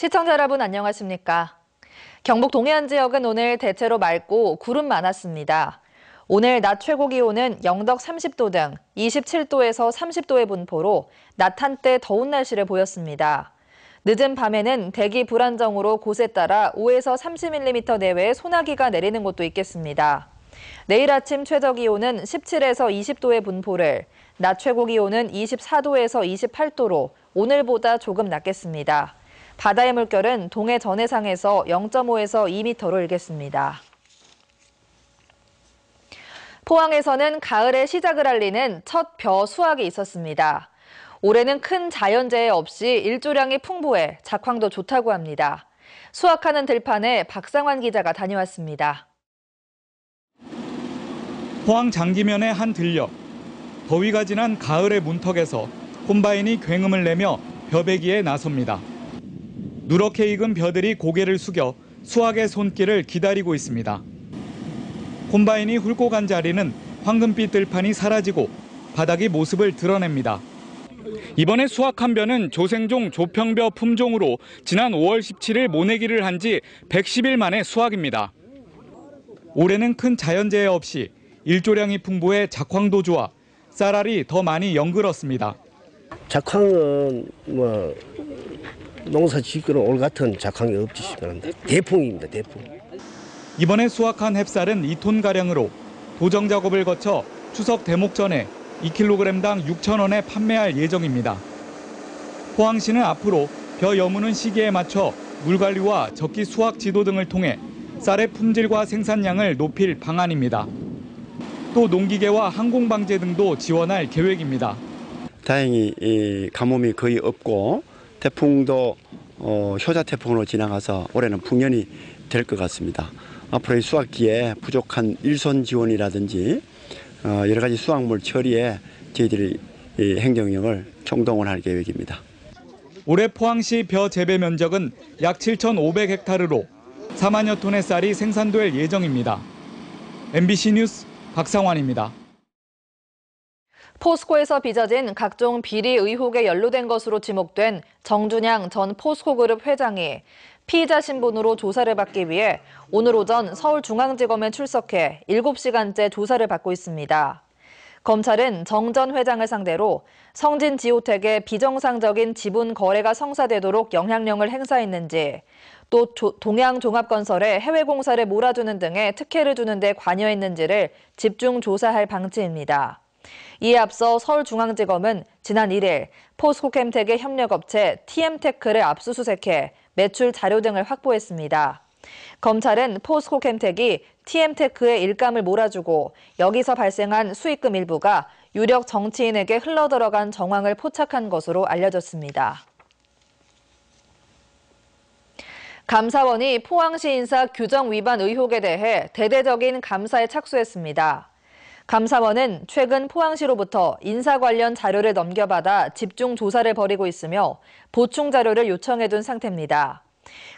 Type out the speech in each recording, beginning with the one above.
시청자 여러분 안녕하십니까? 경북 동해안 지역은 오늘 대체로 맑고 구름 많았습니다. 오늘 낮 최고 기온은 영덕 30도 등 27도에서 30도의 분포로 낮 한때 더운 날씨를 보였습니다. 늦은 밤에는 대기 불안정으로 곳에 따라 5에서 30mm 내외의 소나기가 내리는 곳도 있겠습니다. 내일 아침 최저 기온은 17에서 20도의 분포를, 낮 최고 기온은 24도에서 28도로 오늘보다 조금 낮겠습니다. 바다의 물결은 동해 전해상에서 0.5에서 2m로 일겠습니다. 포항에서는 가을의 시작을 알리는 첫 벼 수확이 있었습니다. 올해는 큰 자연재해 없이 일조량이 풍부해 작황도 좋다고 합니다. 수확하는 들판에 박상환 기자가 다녀왔습니다. 포항 장기면의 한 들녘. 더위가 지난 가을의 문턱에서 콤바인이 굉음을 내며 벼베기에 나섭니다. 누렇게 익은 벼들이 고개를 숙여 수확의 손길을 기다리고 있습니다. 콤바인이 훑고 간 자리는 황금빛 들판이 사라지고 바닥이 모습을 드러냅니다. 이번에 수확한 벼는 조생종 조평벼 품종으로 지난 5월 17일 모내기를 한 지 110일 만에 수확입니다. 올해는 큰 자연재해 없이 일조량이 풍부해 작황도 좋아 쌀알이 더 많이 연그렀습니다. 작황은 뭐 농사 짓기는 올 같은 작황이 없지 싶합니다 대풍입니다, 대풍. 이번에 수확한 햅쌀은 2톤 가량으로 도정 작업을 거쳐 추석 대목 전에 2kg당 6천 원에 판매할 예정입니다. 포항시는 앞으로 벼 여무는 시기에 맞춰 물관리와 적기 수확 지도 등을 통해 쌀의 품질과 생산량을 높일 방안입니다. 또 농기계와 항공 방제 등도 지원할 계획입니다. 다행히 가뭄이 거의 없고 태풍도 어, 효자 태풍으로 지나가서 올해는 풍년이 될 것 같습니다. 앞으로의 수확기에 부족한 일손 지원이라든지 어, 여러 가지 수확물 처리에 저희들이 행정력을 총동원할 계획입니다. 올해 포항시 벼 재배 면적은 약 7,500헥타르로 4만여 톤의 쌀이 생산될 예정입니다. MBC 뉴스 박상환입니다. 포스코에서 빚어진 각종 비리 의혹에 연루된 것으로 지목된 정준양 전 포스코그룹 회장이 피의자 신분으로 조사를 받기 위해 오늘 오전 서울중앙지검에 출석해 7시간째 조사를 받고 있습니다. 검찰은 정 전 회장을 상대로 성진 지호택의 비정상적인 지분 거래가 성사되도록 영향력을 행사했는지, 또 동양종합건설에 해외 공사를 몰아주는 등의 특혜를 주는 데 관여했는지를 집중 조사할 방침입니다. 이에 앞서 서울중앙지검은 지난 1일 포스코캠텍의 협력업체 TM테크를 압수수색해 매출 자료 등을 확보했습니다. 검찰은 포스코캠텍이 TM테크의 일감을 몰아주고 여기서 발생한 수익금 일부가 유력 정치인에게 흘러들어간 정황을 포착한 것으로 알려졌습니다. 감사원이 포항시 인사 규정 위반 의혹에 대해 대대적인 감사에 착수했습니다. 감사원은 최근 포항시로부터 인사 관련 자료를 넘겨받아 집중 조사를 벌이고 있으며 보충 자료를 요청해둔 상태입니다.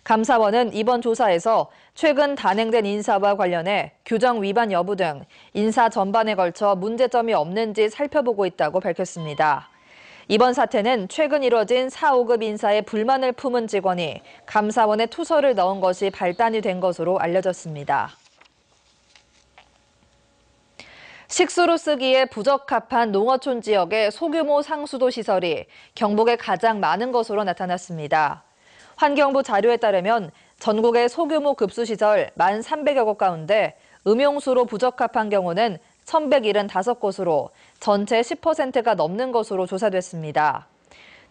감사원은 이번 조사에서 최근 단행된 인사와 관련해 규정 위반 여부 등 인사 전반에 걸쳐 문제점이 없는지 살펴보고 있다고 밝혔습니다. 이번 사태는 최근 이뤄진 4, 5급 인사에 불만을 품은 직원이 감사원의 투서를 넣은 것이 발단이 된 것으로 알려졌습니다. 식수로 쓰기에 부적합한 농어촌 지역의 소규모 상수도 시설이 경북에 가장 많은 것으로 나타났습니다. 환경부 자료에 따르면 전국의 소규모 급수시설 1만 300여 곳 가운데 음용수로 부적합한 경우는 1,175곳으로 전체 10%가 넘는 것으로 조사됐습니다.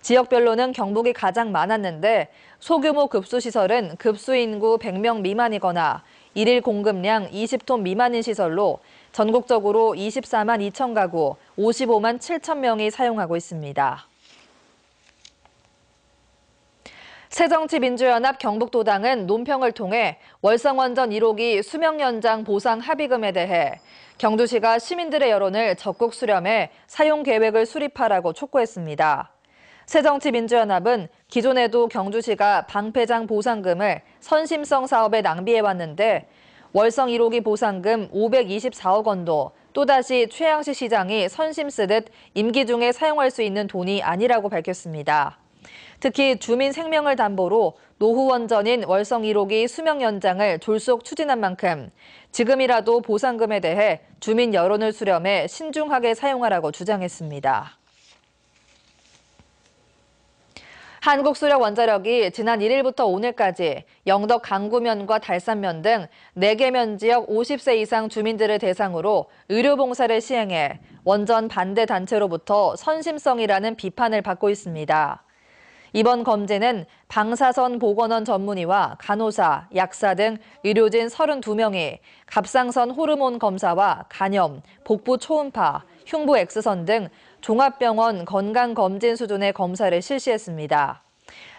지역별로는 경북이 가장 많았는데 소규모 급수시설은 급수인구 100명 미만이거나 일일 공급량 20톤 미만인 시설로 전국적으로 24만 2천 가구, 55만 7천 명이 사용하고 있습니다. 새정치민주연합 경북도당은 논평을 통해 월성원전 1호기 수명 연장 보상 합의금에 대해 경주시가 시민들의 여론을 적극 수렴해 사용 계획을 수립하라고 촉구했습니다. 새정치민주연합은 기존에도 경주시가 방패장 보상금을 선심성 사업에 낭비해왔는데 월성 1호기 보상금 524억 원도 또다시 최양시 시장이 선심 쓰듯 임기 중에 사용할 수 있는 돈이 아니라고 밝혔습니다. 특히 주민 생명을 담보로 노후 원전인 월성 1호기 수명 연장을 졸속 추진한 만큼 지금이라도 보상금에 대해 주민 여론을 수렴해 신중하게 사용하라고 주장했습니다. 한국수력원자력이 지난 1일부터 오늘까지 영덕 강구면과 달산면 등 4개면 지역 50세 이상 주민들을 대상으로 의료봉사를 시행해 원전 반대 단체로부터 선심성이라는 비판을 받고 있습니다. 이번 검진은 방사선 보건원 전문의와 간호사, 약사 등 의료진 32명이 갑상선 호르몬 검사와 간염, 복부 초음파, 흉부 엑스선 등 종합병원 건강검진 수준의 검사를 실시했습니다.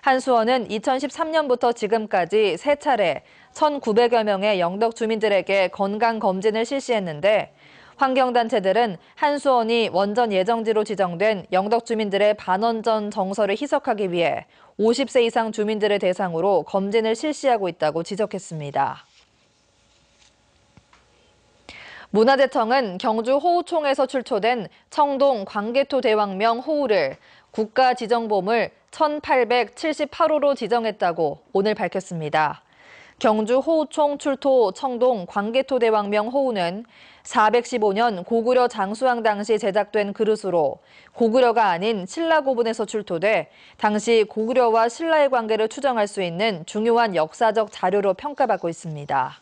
한수원은 2013년부터 지금까지 세차례 1,900여 명의 영덕 주민들에게 건강검진을 실시했는데 환경단체들은 한수원이 원전 예정지로 지정된 영덕 주민들의 반원전 정서를 희석하기 위해 50세 이상 주민들을 대상으로 검진을 실시하고 있다고 지적했습니다. 문화재청은 경주 호우총에서 출토된 청동 광개토 대왕명 호우를 국가지정보물 1878호로 지정했다고 오늘 밝혔습니다. 경주 호우총 출토 청동 광개토 대왕명 호우는 415년 고구려 장수왕 당시 제작된 그릇으로 고구려가 아닌 신라 고분에서 출토돼 당시 고구려와 신라의 관계를 추정할 수 있는 중요한 역사적 자료로 평가받고 있습니다.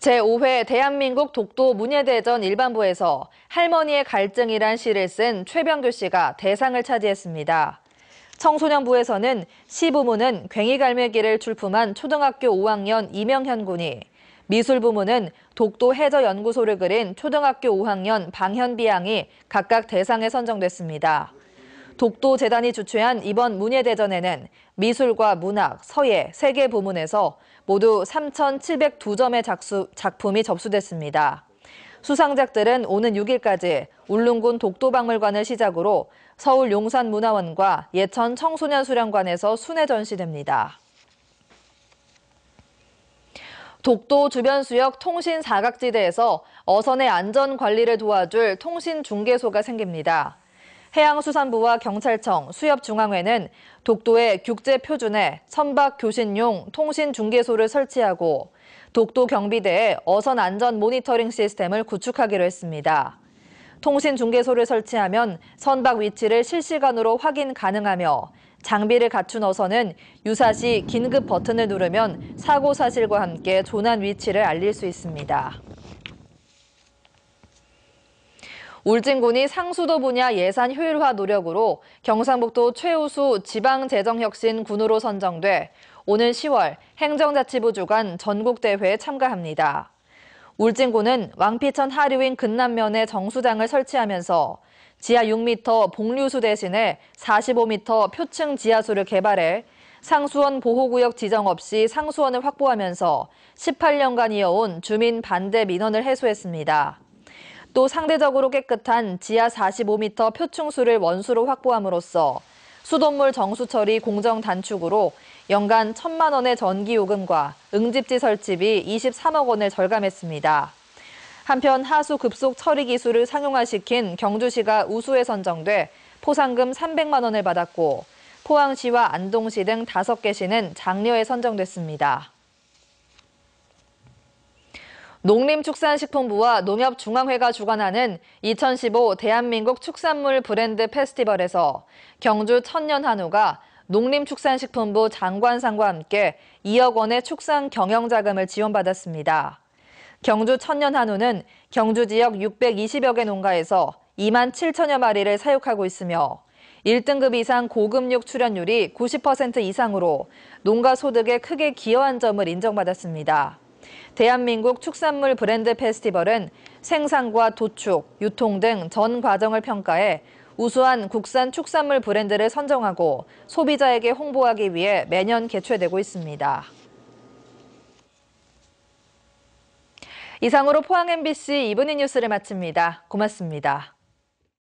제5회 대한민국 독도 문예대전 일반부에서 할머니의 갈증이란 시를 쓴 최병규 씨가 대상을 차지했습니다. 청소년부에서는 시부문은 괭이갈매기를 출품한 초등학교 5학년 이명현 군이, 미술부문은 독도 해저연구소를 그린 초등학교 5학년 방현비 양이 각각 대상에 선정됐습니다. 독도재단이 주최한 이번 문예대전에는 미술과 문학, 서예, 세계 부문에서 모두 3,702점의 작수, 작품이 접수됐습니다. 수상작들은 오는 6일까지 울릉군 독도박물관을 시작으로 서울 용산문화원과 예천 청소년수련관에서 순회 전시됩니다. 독도 주변 수역 통신 사각지대에서 어선의 안전 관리를 도와줄 통신 중개소가 생깁니다. 해양수산부와 경찰청, 수협중앙회는 독도의 규제 표준에 선박 교신용 통신 중계소를 설치하고 독도 경비대에 어선 안전 모니터링 시스템을 구축하기로 했습니다. 통신 중계소를 설치하면 선박 위치를 실시간으로 확인 가능하며 장비를 갖춘 어선은 유사시 긴급 버튼을 누르면 사고 사실과 함께 조난 위치를 알릴 수 있습니다. 울진군이 상수도 분야 예산 효율화 노력으로 경상북도 최우수 지방재정혁신군으로 선정돼 오는 10월 행정자치부 주관 전국대회에 참가합니다. 울진군은 왕피천 하류인 근남면에 정수장을 설치하면서 지하 6m 복류수 대신에 45m 표층 지하수를 개발해 상수원 보호구역 지정 없이 상수원을 확보하면서 18년간 이어온 주민 반대 민원을 해소했습니다. 또 상대적으로 깨끗한 지하 45m 표층수를 원수로 확보함으로써 수돗물 정수 처리 공정 단축으로 연간 1천만 원의 전기요금과 응집지 설치비 23억 원을 절감했습니다. 한편 하수 급속 처리 기술을 상용화시킨 경주시가 우수에 선정돼 포상금 300만 원을 받았고 포항시와 안동시 등 5개 시는 장려에 선정됐습니다. 농림축산식품부와 농협중앙회가 주관하는 2015 대한민국 축산물 브랜드 페스티벌에서 경주 천년한우가 농림축산식품부 장관상과 함께 2억 원의 축산 경영 자금을 지원받았습니다. 경주 천년한우는 경주 지역 620여 개 농가에서 2만 7천여 마리를 사육하고 있으며 1등급 이상 고급육 출연율이 90% 이상으로 농가 소득에 크게 기여한 점을 인정받았습니다. 대한민국 축산물 브랜드 페스티벌은 생산과 도축, 유통 등 전 과정을 평가해 우수한 국산 축산물 브랜드를 선정하고 소비자에게 홍보하기 위해 매년 개최되고 있습니다. 이상으로 포항 MBC 이브닝 뉴스를 마칩니다. 고맙습니다.